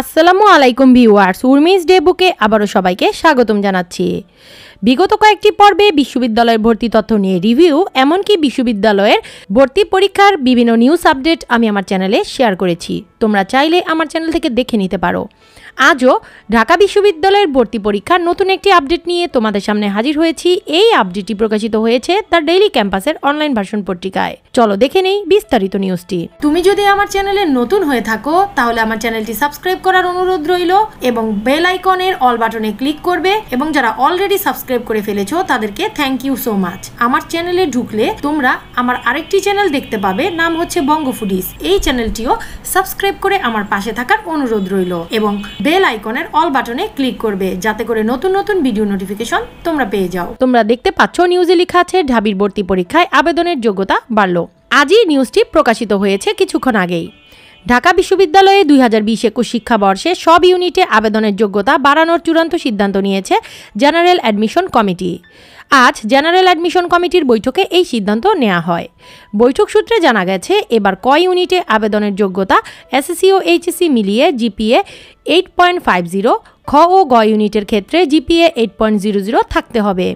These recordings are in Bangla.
আসসালামু আলাইকুম ভিউয়ার্স উর্মিস ডে বুকে আবারও সবাইকে স্বাগতম জানাচ্ছি বিগত কয়েকটি পর্বে বিশ্ববিদ্যালয়ের ভর্তি তথ্য নিয়ে রিভিউ এমনকি বিশ্ববিদ্যালয়ের ভর্তি পরীক্ষার বিভিন্ন নিউজ আপডেট আমি আমার চ্যানেলে শেয়ার করেছি তোমরা চাইলে আমার চ্যানেল থেকে দেখে নিতে পারো আজও ঢাকা বিশ্ববিদ্যালয়ের ভর্তি পরীক্ষার নতুন একটি আপডেট নিয়ে তোমাদের সামনে হাজির হয়েছি এই আপডেটটি প্রকাশিত হয়েছে তার ডেইলি ক্যাম্পাসের অনলাইন ভার্সন পত্রিকায় চলো দেখে নেই বিস্তারিত নিউজটি তুমি যদি আমার চ্যানেলে নতুন হয়ে থাকো তাহলে আমার চ্যানেলটি সাবস্ক্রাইব করার অনুরোধ রইল এবং বেল আইকনের অল বাটনে ক্লিক করবে এবং যারা অলরেডি সাবস্ক্রাইব সাবস্ক্রাইব করে ফেলেছো তাদেরকে থ্যাংক ইউ সো মাচ আমার চ্যানেলে ঢুকলে তোমরা আমার আরেকটি চ্যানেল দেখতে পাবে নাম হচ্ছে বঙ্গ ফুডিস এই চ্যানেলটিও সাবস্ক্রাইব করে আমার পাশে থাকার অনুরোধ রইল এবং বেল আইকনের অল বাটনে ক্লিক করবে যাতে করে নতুন নতুন ভিডিও নোটিফিকেশন তোমরা পেয়ে যাও তোমরা দেখতে পাচ্ছ নিউজে লেখা আছে ঢাবির ভর্তি পরীক্ষায় আবেদনের যোগ্যতা বাড়ল আজই নিউজটি প্রকাশিত হয়েছে কিছুক্ষণ আগেই ঢাকা বিশ্ববিদ্যালয়ে দুই হাজার বিশ একুশ শিক্ষাবর্ষে সব ইউনিটে আবেদনের যোগ্যতা বাড়ানোর চূড়ান্ত সিদ্ধান্ত নিয়েছে জেনারেল অ্যাডমিশন কমিটি আজ জেনারেল অ্যাডমিশন কমিটির বৈঠকে এই সিদ্ধান্ত নেওয়া হয় বৈঠক সূত্রে জানা গেছে এবার ক ইউনিটে আবেদনের যোগ্যতা এসএসসি ও এইচএসসি মিলিয়ে GPA eight point five zero খ ও গ ইউনিটের ক্ষেত্রে GPA eight point zero zero থাকতে হবে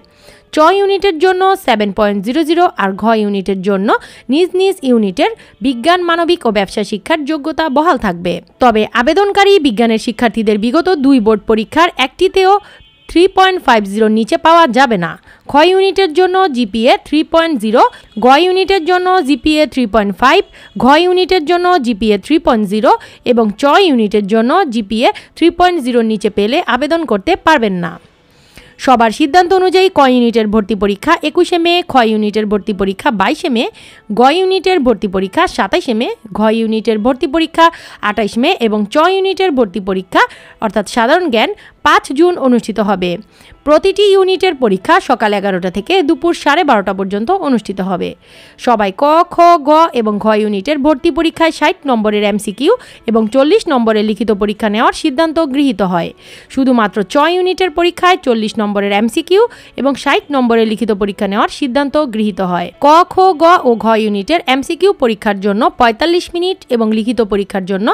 চ ইউনিটের জন্য সেভেন পয়েন্ট জিরো জিরো আর ঘ ইউনিটের জন্য নিজ নিজ ইউনিটের বিজ্ঞান মানবিক ও ব্যবসা শিক্ষার যোগ্যতা বহাল থাকবে তবে আবেদনকারী বিজ্ঞানের শিক্ষার্থীদের বিগত দুই বোর্ড পরীক্ষার একটিতেও থ্রি পয়েন্ট ফাইভ নিচে পাওয়া যাবে না খ ইউনিটের জন্য জিপিএ থ্রি পয়েন্ট জিরো গ ইউনিটের জন্য জিপিএ থ্রি পয়েন্ট ফাইভ ঘ ইউনিটের জন্য জিপিএ থ্রি পয়েন্ট জিরো এবং চ ইউনিটের জন্য জিপিএ থ্রি পয়েন্ট জিরোর নিচে পেলে আবেদন করতে পারবেন না সবার সিদ্ধান্ত অনুযায়ী ক ইউনিটের ভর্তি পরীক্ষা একুশে মে খ ইউনিটের ভর্তি পরীক্ষা বাইশে মে গ ইউনিটের ভর্তি পরীক্ষা সাতাইশে মে ঘ ইউনিটের ভর্তি পরীক্ষা আঠাইশ মে এবং চ ইউনিটের ভর্তি পরীক্ষা অর্থাৎ সাধারণ জ্ঞান পাঁচ জুন অনুষ্ঠিত হবে প্রতিটি ইউনিটের পরীক্ষা সকাল এগারোটা থেকে দুপুর সাড়ে বারোটা পর্যন্ত অনুষ্ঠিত হবে সবাই ক খ গ এবং ঘ ইউনিটের ভর্তি পরীক্ষায় ষাট নম্বরের এমসিকিউ এবং চল্লিশ নম্বরের লিখিত পরীক্ষা নেওয়ার সিদ্ধান্ত গৃহীত হয় শুধুমাত্র ছ ইউনিটের পরীক্ষায় চল্লিশ নম্বরের এমসিকিউ এবং ষাট নম্বরের লিখিত পরীক্ষা নেওয়ার সিদ্ধান্ত গৃহীত হয় ক খ গ ও ঘ ইউনিটের এমসিকিউ পরীক্ষার জন্য ৪৫ মিনিট এবং লিখিত পরীক্ষার জন্য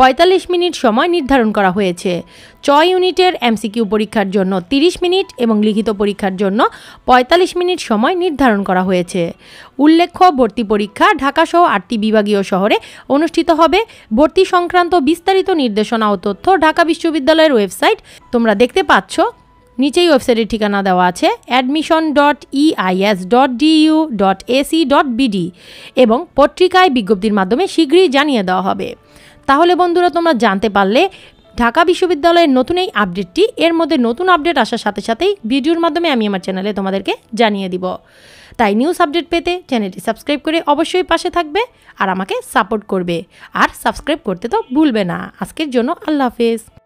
৪৫ মিনিট সময় নির্ধারণ করা হয়েছে ছ ইউনিটের প্রত্যেকের এমসিকিউ পরীক্ষার জন্য 30 মিনিট এবং লিখিত পরীক্ষার জন্য ৪৫ মিনিট সময় নির্ধারণ করা হয়েছে উল্লেখ্য ভর্তি পরীক্ষা ঢাকাসহ আটটি বিভাগীয় শহরে অনুষ্ঠিত হবে ভর্তি সংক্রান্ত বিস্তারিত নির্দেশনা ও তথ্য ঢাকা বিশ্ববিদ্যালয়ের ওয়েবসাইট তোমরা দেখতে পাচ্ছ নিচেই ওয়েবসাইটের ঠিকানা দেওয়া আছে admission dot EIS dot DU dot AC dot BD এবং পত্রিকায় বিজ্ঞপ্তির মাধ্যমে শীঘ্রই জানিয়ে দেওয়া হবে তাহলে বন্ধুরা তোমরা জানতে পারলে ঢাকা বিশ্ববিদ্যালয়ের নতুন এই আপডেটটি এর মধ্যে নতুন আপডেট আসার সাথে সাথেই ভিডিওর মাধ্যমে আমি আমার চ্যানেলে তোমাদেরকে জানিয়ে দিব তাই নিউজ আপডেট পেতে চ্যানেলটি সাবস্ক্রাইব করে অবশ্যই পাশে থাকবে আর আমাকে সাপোর্ট করবে আর সাবস্ক্রাইব করতে তো ভুলবে না আজকের জন্য আল্লাহ হাফেজ